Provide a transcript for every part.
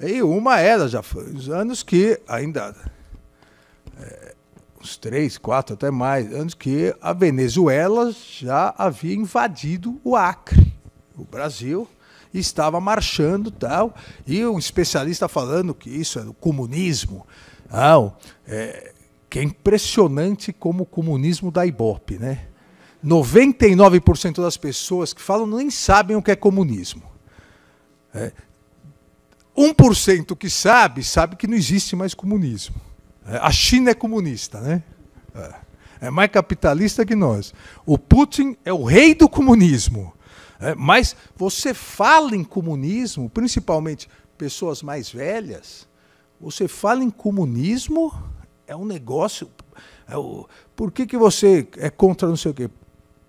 E uma era, já foi uns anos que ainda. É, uns três, quatro, até mais anos que a Venezuela já havia invadido o Acre, o Brasil, e estava marchando tal. E um especialista falando que isso era o comunismo. Não, é, que é impressionante como o comunismo da ibope, né? 99% das pessoas que falam nem sabem o que é comunismo. É, 1% que sabe, sabe que não existe mais comunismo. É, a China é comunista, né? É, é mais capitalista que nós. O Putin é o rei do comunismo. É, mas você fala em comunismo, principalmente pessoas mais velhas, você fala em comunismo, é um negócio. É o, por que, que você é contra não sei o quê?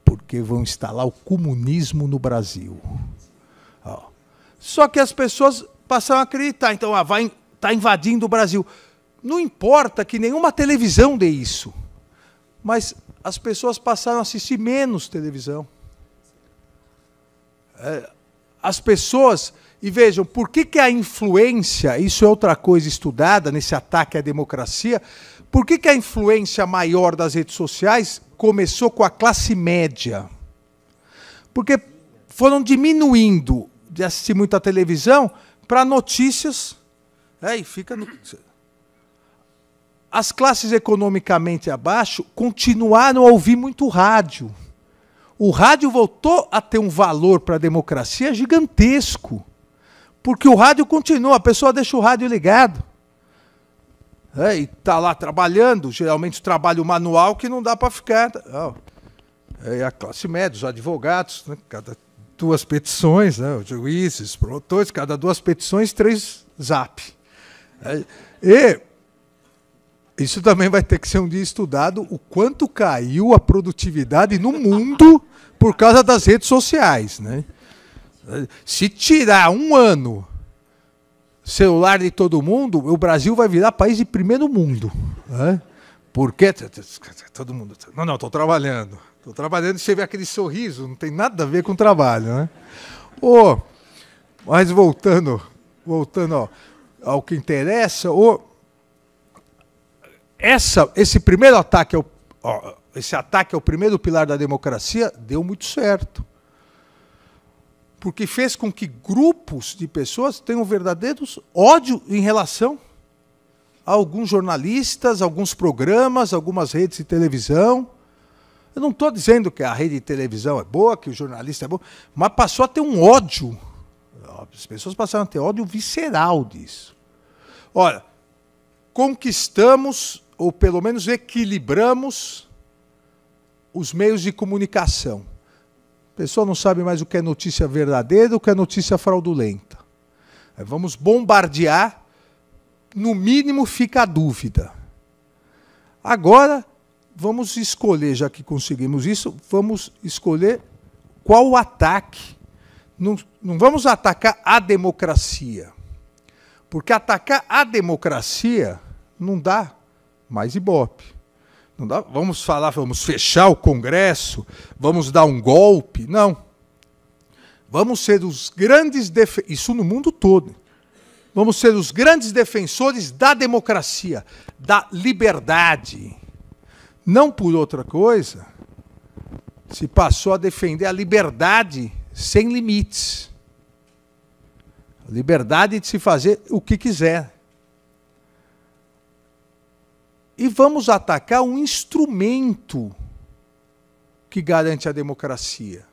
Porque vão instalar o comunismo no Brasil. Só que as pessoas passaram a acreditar. Tá, então, ah, vai está invadindo o Brasil. Não importa que nenhuma televisão dê isso, mas as pessoas passaram a assistir menos televisão. É, as pessoas. E vejam, por que, que a influência, isso é outra coisa estudada nesse ataque à democracia, por que, que a influência maior das redes sociais começou com a classe média? Porque foram diminuindo de assistir muita televisão, para notícias, né, e fica no... As classes economicamente abaixo continuaram a ouvir muito rádio. O rádio voltou a ter um valor para a democracia gigantesco. Porque o rádio continua, a pessoa deixa o rádio ligado. É, e está lá trabalhando, geralmente trabalho manual que não dá para ficar. É a classe média, os advogados, né, cada duas petições, né, os juízes, promotores, cada duas petições, três zap. É, e isso também vai ter que ser um dia estudado o quanto caiu a produtividade no mundo por causa das redes sociais. Né? É, se tirar um ano celular de todo mundo, o Brasil vai virar país de primeiro mundo. Né? Por quê? Todo mundo. Tá, não, não, estou trabalhando. Estou trabalhando e você vê aquele sorriso, não tem nada a ver com o trabalho, né? Oh, mas voltando, voltando ó, ao que interessa, oh, essa, esse primeiro ataque ao, é ó, esse ataque ao é primeiro pilar da democracia deu muito certo. Porque fez com que grupos de pessoas tenham verdadeiros ódio em relação alguns jornalistas, alguns programas, algumas redes de televisão. Eu não estou dizendo que a rede de televisão é boa, que o jornalista é bom, mas passou a ter um ódio. As pessoas passaram a ter ódio visceral disso. Olha, conquistamos, ou pelo menos equilibramos, os meios de comunicação. A pessoa não sabe mais o que é notícia verdadeira, o que é notícia fraudulenta. Vamos bombardear no mínimo fica a dúvida. Agora, vamos escolher, já que conseguimos isso, vamos escolher qual o ataque. Não, não vamos atacar a democracia. Porque atacar a democracia não dá mais ibope. Não dá, vamos falar, vamos fechar o Congresso, vamos dar um golpe. Não. Vamos ser os grandes. Isso no mundo todo. Vamos ser os grandes defensores da democracia, da liberdade. Não por outra coisa, se passou a defender a liberdade sem limites. A liberdade de se fazer o que quiser. E vamos atacar um instrumento que garante a democracia.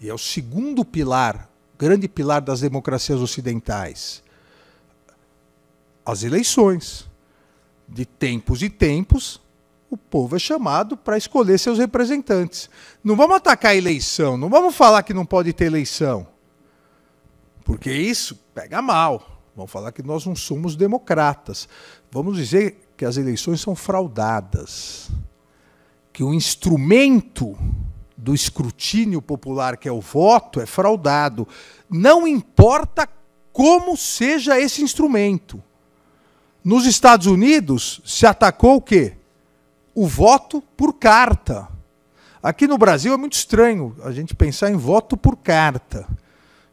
E é o segundo pilar, grande pilar das democracias ocidentais as eleições. De tempos e tempos, o povo é chamado para escolher seus representantes. Não vamos atacar a eleição, não vamos falar que não pode ter eleição. Porque isso pega mal. Vamos falar que nós não somos democratas. Vamos dizer que as eleições são fraudadas. Que o instrumento do escrutínio popular, que é o voto, é fraudado. Não importa como seja esse instrumento. Nos Estados Unidos se atacou o quê? O voto por carta. Aqui no Brasil é muito estranho a gente pensar em voto por carta.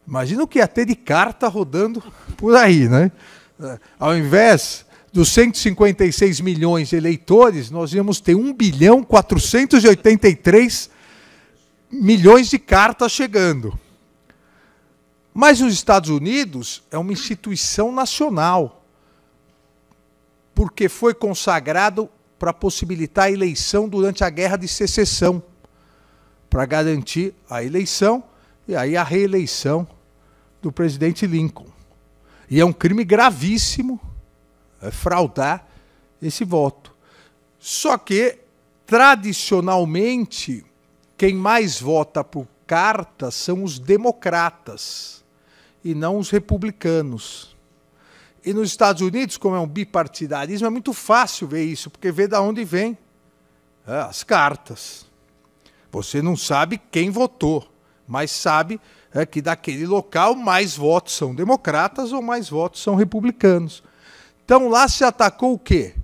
Imagina o que ia ter de carta rodando por aí, né? Ao invés dos 156 milhões de eleitores, nós íamos ter 1 bilhão 483 milhões de cartas chegando. Mas os Estados Unidos é uma instituição nacional porque foi consagrado para possibilitar a eleição durante a Guerra de Secessão, para garantir a eleição e aí a reeleição do presidente Lincoln. E é um crime gravíssimo é fraudar esse voto. Só que, tradicionalmente, quem mais vota por carta são os democratas e não os republicanos. E nos Estados Unidos, como é um bipartidarismo, é muito fácil ver isso, porque vê de onde vem é, as cartas. Você não sabe quem votou, mas sabe é, que daquele local mais votos são democratas ou mais votos são republicanos. Então lá se atacou o quê?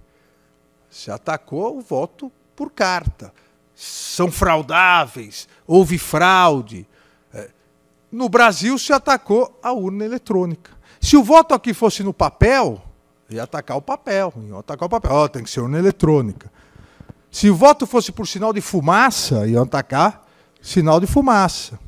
Se atacou o voto por carta. São fraudáveis, houve fraude no Brasil se atacou a urna eletrônica. Se o voto aqui fosse no papel, ia atacar o papel, ia atacar o papel. Oh, tem que ser urna eletrônica. Se o voto fosse por sinal de fumaça, ia atacar sinal de fumaça.